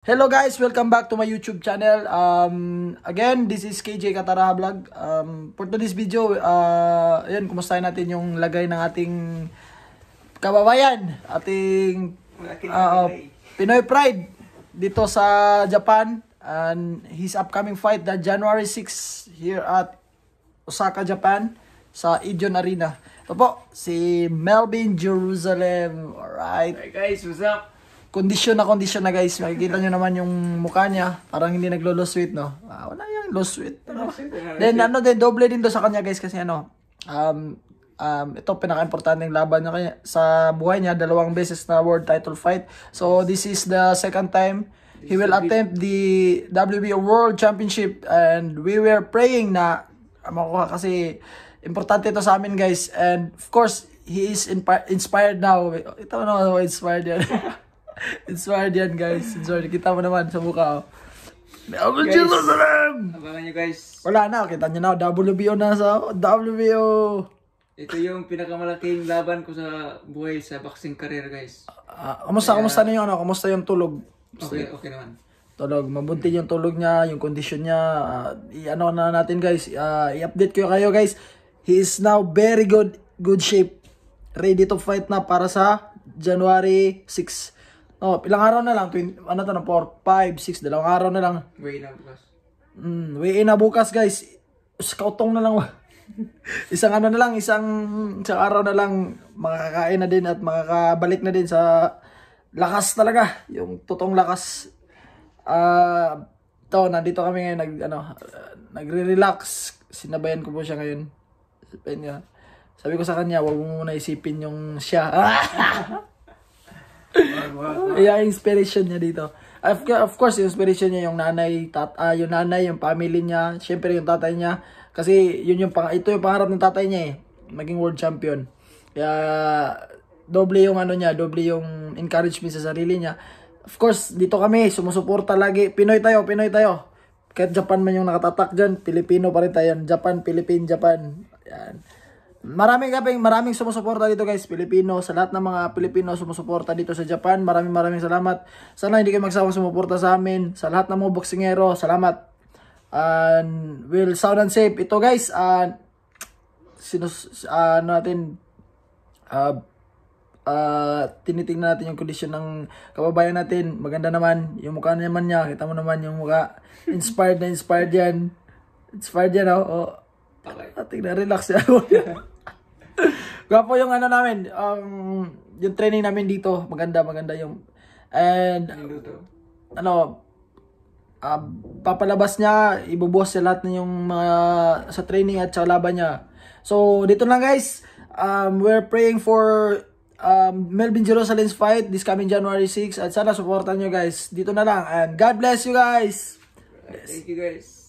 Hello guys, welcome back to my YouTube channel. Um, again, this is KJ Kataraha Vlog. Um, for today's video, uh, ayun, kumustahin natin yung lagay ng ating kababayan, ating uh, Pinoy Pride dito sa Japan and his upcoming fight that January 6 here at Osaka, Japan sa Idion Arena. Ito po, si Melvin Jerusalem. Alright. Hey guys, what's up? Kondisyon na kondisyon na guys. Makikita nyo naman yung mukha niya. Parang hindi naglo-lose weight, no? Ah, wala yung lose weight. Ano? Then, ano, then doble din to sa kanya guys kasi ano, um, um, ito pinaka-importante yung laban niya kanya, sa buhay niya. Dalawang beses na world title fight. So, this is the second time he will attempt the WBO World Championship and we were praying na makuha kasi importante ito sa amin guys and of course he is inspired now ito no inspired yan Inspired yan guys. Inspired. Kita mo naman sa mukha. Oh. Meron guys, Jerusalem! Abangan nyo guys. Wala na. Kita nyo na. Oh. WBO na sa oh. WBO. Ito yung pinakamalaking laban ko sa buhay sa boxing career guys. Uh, kamusta? Kaya... Kamusta na yung ano? Kamusta yung tulog? Okay, okay naman. Tulog. Mabuti yung tulog niya, yung condition niya. Uh, i-ano na natin guys. Uh, i-update ko kayo guys. He is now very good good shape. Ready to fight na para sa January 6 Oh, ilang araw na lang, 20, ano to na, 4, 5, 6, dalawang araw na lang. Way na bukas. Mm, way na bukas guys. Scoutong na lang. isang ano na lang, isang, isang araw na lang, makakain na din at makakabalik na din sa lakas talaga. Yung totoong lakas. Ah, uh, to, nandito kami ngayon, nag, ano, uh, nagre-relax. Sinabayan ko po siya ngayon. Sabi niya, sabi ko sa kanya, huwag mo muna isipin yung siya. yeah, inspiration niya dito. Of, of course, inspiration niya yung nanay, tat, uh, yung nanay, yung family niya, syempre yung tatay niya. Kasi yun yung pang, ito yung pangarap ng tatay niya eh, maging world champion. Kaya doble yung ano niya, doble yung encouragement sa sarili niya. Of course, dito kami, sumusuporta lagi. Pinoy tayo, Pinoy tayo. Kahit Japan man yung nakatatak dyan, Pilipino pa rin tayo. Japan, Philippine, Japan. Yan. Maraming gabing, maraming sumusuporta dito guys, Pilipino, sa lahat ng mga Pilipino sumusuporta dito sa Japan. Maraming maraming salamat. Sana hindi kayo magsawa sumuporta sa amin. Sa lahat ng mga boksingero, salamat. And uh, will sound and safe. Ito guys, uh, sinus, uh, ano natin, uh, uh, tinitingnan natin yung condition ng kababayan natin. Maganda naman. Yung mukha naman niya, kita mo naman yung mukha. Inspired na inspired yan. Inspired yan, oh. oh. Okay. Tingnan, relax yan. Gwapo yung ano namin, um, yung training namin dito. Maganda, maganda yung... And... Ano, uh, papalabas niya, ibubuhos niya lahat na yung mga sa training at sa laban niya. So, dito lang guys. Um, we're praying for um, Melvin Jerusalem's fight this coming January 6 at sana supportan nyo guys. Dito na lang and God bless you guys. Thank you guys.